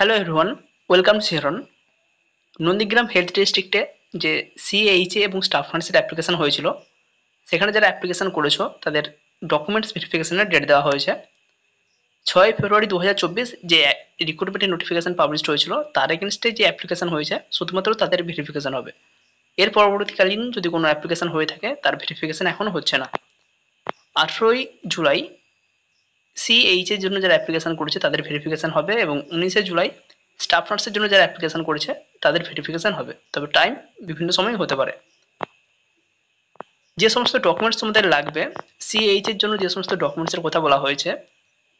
hello everyone welcome শেহরন Nandigram health ডিস্ট্রিক্টে যে সিএইচএ এবং স্টাফ ফান্ডসের অ্যাপ্লিকেশান হয়েছিল সেখানে যারা অ্যাপ্লিকেশান করেছো তাদের ডকুমেন্টস ভেরিফিকেশানের ডেট দেওয়া হয়েছে ছয় ফেব্রুয়ারি দু যে রিক্রুটমেন্টের নোটিফিকেশান পাবলিশ হয়েছিল তার এগেনস্টে যে অ্যাপ্লিকেশান হয়েছে শুধুমাত্র তাদের ভেরিফিকেশান হবে এর পরবর্তীকালীন যদি কোনো অ্যাপ্লিকেশান হয়ে থাকে তার ভেরিফিকেশান এখন হচ্ছে না আঠেরোই জুলাই সিএইচ এর জন্য যারা অ্যাপ্লিকেশন করেছে তাদের ভেরিফিকেশন হবে এবং উনিশে জুলাই স্টাফ নার্সের জন্য যারা অ্যাপ্লিকেশন করেছে তাদের ভেরিফিকেশন হবে তবে টাইম বিভিন্ন সময় হতে পারে যে সমস্ত ডকুমেন্টস তোমাদের লাগবে সিএইচ এর জন্য যে সমস্ত ডকুমেন্টসের কথা বলা হয়েছে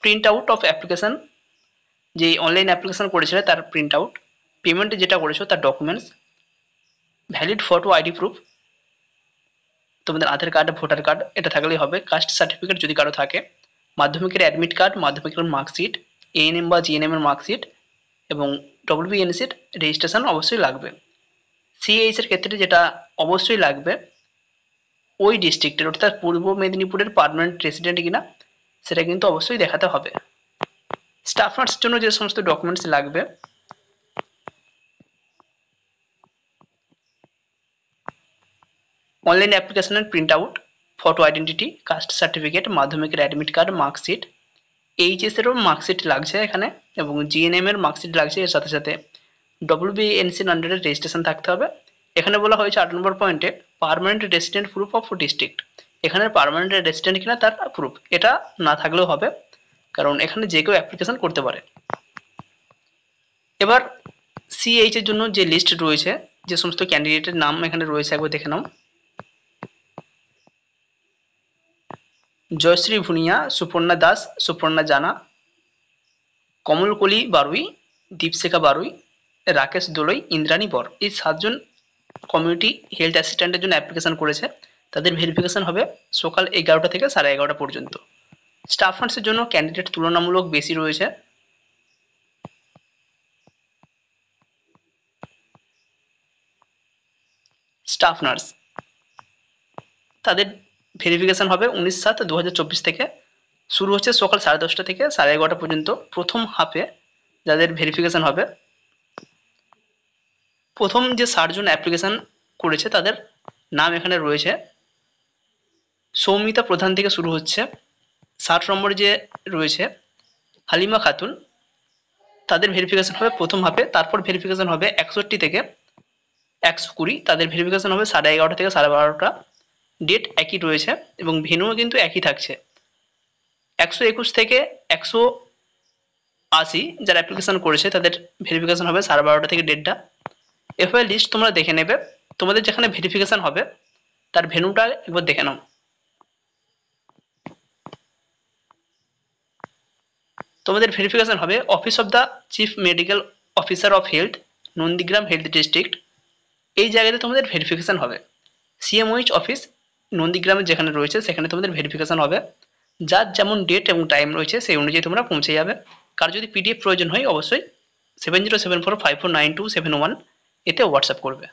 প্রিন্ট আউট অফ অ্যাপ্লিকেশন যে অনলাইন অ্যাপ্লিকেশন করেছিল তার প্রিন্ট আউট পেমেন্ট যেটা করেছো তার documents valid photo ID proof তোমাদের আধার কার্ড ভোটার কার্ড এটা থাকলেই হবে কাস্ট সার্টিফিকেট যদি কারো থাকে মাধ্যমিকের অ্যাডমিট কার্ড মাধ্যমিকের মার্কশিট এএনএম বা জিএনএম এর মার্কশিট এবং ডব্লিউবিএনএসির রেজিস্ট্রেশন অবশ্যই লাগবে সিএইচ এর ক্ষেত্রে যেটা অবশ্যই লাগবে ওই ডিস্ট্রিক্টের অর্থাৎ পূর্ব মেদিনীপুরের পারমানেন্ট রেসিডেন্ট কিনা সেটা কিন্তু অবশ্যই দেখাতে হবে স্টাফ নার্সের জন্য যে সমস্ত ডকুমেন্টস লাগবে অনলাইন অ্যাপ্লিকেশনের print out photo identity caste certificate মাধ্যমিকের অ্যাডমিট কার্ড মার্কশিট এইচএসেরও মার্কশিট লাগছে এখানে এবং জিএনএমের মার্কশিট লাগছে এর সাথে সাথে ডব্লিউ বিএনসির আন্ডারে রেজিস্ট্রেশন থাকতে হবে এখানে বলা হয়েছে আট নম্বর পয়েন্টে permanent resident proof of district এখানে পারমানেন্ট রেসিডেন্ট কিনা তার প্রুফ এটা না থাকলেও হবে কারণ এখানে যে কেউ অ্যাপ্লিকেশন করতে পারে এবার সিএইচের জন্য যে লিস্ট রয়েছে যে সমস্ত ক্যান্ডিডেটের নাম এখানে রয়েছে একবার দেখে নাও জয়শ্রী ভুনিয়া সুপর্ণা দাস সুপর্ণা জানা কমল কলি বারুই দীপশেখা বারুই রাকেশ দোলই ইন্দ্রাণী বর এই সাতজন কমিউনিটি হেলথ অ্যাসিস্ট্যান্টের জন্য অ্যাপ্লিকেশন করেছে তাদের ভেরিফিকেশন হবে সকাল এগারোটা থেকে সাড়ে এগারোটা পর্যন্ত স্টাফ ফান্ডসের জন্য ক্যান্ডিডেট তুলনামূলক বেশি রয়েছে স্টাফ নার্স তাদের ভেরিফিকেশান হবে উনিশ সাত দু থেকে শুরু হচ্ছে সকাল সাড়ে দশটা থেকে সাড়ে এগারোটা পর্যন্ত প্রথম হাফে যাদের ভেরিফিকেশান হবে প্রথম যে ষাটজন অ্যাপ্লিকেশান করেছে তাদের নাম এখানে রয়েছে সৌমিতা প্রধান থেকে শুরু হচ্ছে ষাট নম্বর যে রয়েছে হালিমা খাতুন তাদের ভেরিফিকেশান হবে প্রথম হাফে তারপর ভেরিফিকেশান হবে একষট্টি থেকে একশো কুড়ি তাদের ভেরিফিকেশান হবে সাড়ে এগারোটা থেকে সাড়ে বারোটা ডেট একই রয়েছে এবং ভেনুও কিন্তু একই থাকছে একশো একুশ থেকে একশো আশি যারা অ্যাপ্লিকেশন করেছে তাদের ভেরিফিকেশান হবে সাড়ে বারোটা থেকে ডেটটা এফআই লিস্ট তোমরা দেখে নেবে তোমাদের যেখানে ভেরিফিকেশন হবে তার ভেনুটা একবার দেখে নাও তোমাদের ভেরিফিকেশান হবে office of the chief medical officer of health Nandigram health district এই জায়গাতে তোমাদের ভেরিফিকেশান হবে সিএমওইচ অফিস নন্দীগ্রামে যেখানে রয়েছে সেখানে তোমাদের ভেরিফিকেশান হবে যার যেমন ডেট এবং টাইম রয়েছে সেই অনুযায়ী তোমরা পৌঁছে যাবে কার যদি পিডিএফ প্রয়োজন হয় অবশ্যই seven zero seven four five four nine two seven one এতে হোয়াটসঅ্যাপ করবে